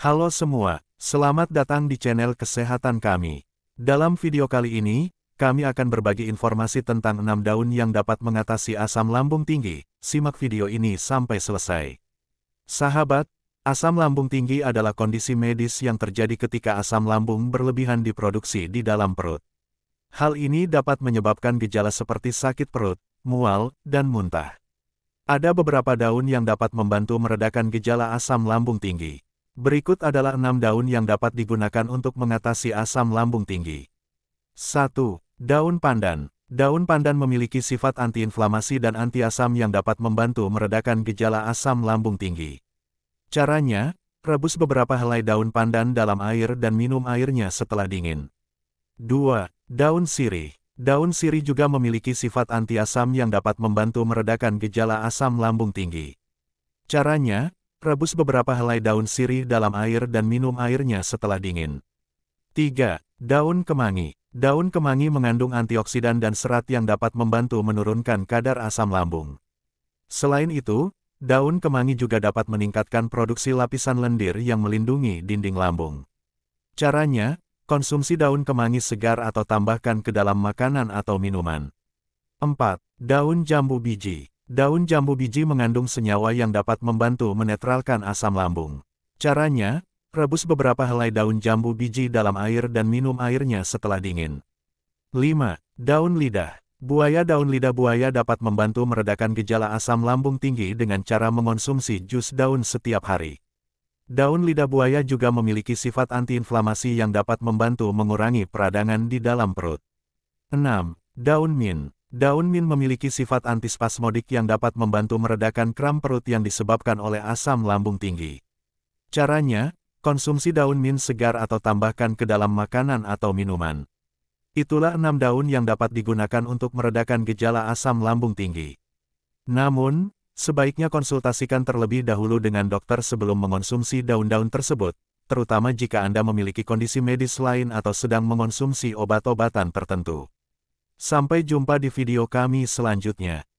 Halo semua, selamat datang di channel kesehatan kami. Dalam video kali ini, kami akan berbagi informasi tentang 6 daun yang dapat mengatasi asam lambung tinggi. Simak video ini sampai selesai. Sahabat, asam lambung tinggi adalah kondisi medis yang terjadi ketika asam lambung berlebihan diproduksi di dalam perut. Hal ini dapat menyebabkan gejala seperti sakit perut, mual, dan muntah. Ada beberapa daun yang dapat membantu meredakan gejala asam lambung tinggi. Berikut adalah enam daun yang dapat digunakan untuk mengatasi asam lambung tinggi. 1. Daun pandan. Daun pandan memiliki sifat antiinflamasi dan antiasam yang dapat membantu meredakan gejala asam lambung tinggi. Caranya, rebus beberapa helai daun pandan dalam air dan minum airnya setelah dingin. 2. Daun sirih. Daun sirih juga memiliki sifat antiasam yang dapat membantu meredakan gejala asam lambung tinggi. Caranya, Rebus beberapa helai daun sirih dalam air dan minum airnya setelah dingin. 3. Daun kemangi. Daun kemangi mengandung antioksidan dan serat yang dapat membantu menurunkan kadar asam lambung. Selain itu, daun kemangi juga dapat meningkatkan produksi lapisan lendir yang melindungi dinding lambung. Caranya, konsumsi daun kemangi segar atau tambahkan ke dalam makanan atau minuman. 4. Daun jambu biji Daun jambu biji mengandung senyawa yang dapat membantu menetralkan asam lambung. Caranya, rebus beberapa helai daun jambu biji dalam air dan minum airnya setelah dingin. 5. Daun lidah. Buaya daun lidah buaya dapat membantu meredakan gejala asam lambung tinggi dengan cara mengonsumsi jus daun setiap hari. Daun lidah buaya juga memiliki sifat antiinflamasi yang dapat membantu mengurangi peradangan di dalam perut. 6. Daun mint Daun min memiliki sifat antispasmodik yang dapat membantu meredakan kram perut yang disebabkan oleh asam lambung tinggi. Caranya, konsumsi daun min segar atau tambahkan ke dalam makanan atau minuman. Itulah enam daun yang dapat digunakan untuk meredakan gejala asam lambung tinggi. Namun, sebaiknya konsultasikan terlebih dahulu dengan dokter sebelum mengonsumsi daun-daun tersebut, terutama jika Anda memiliki kondisi medis lain atau sedang mengonsumsi obat-obatan tertentu. Sampai jumpa di video kami selanjutnya.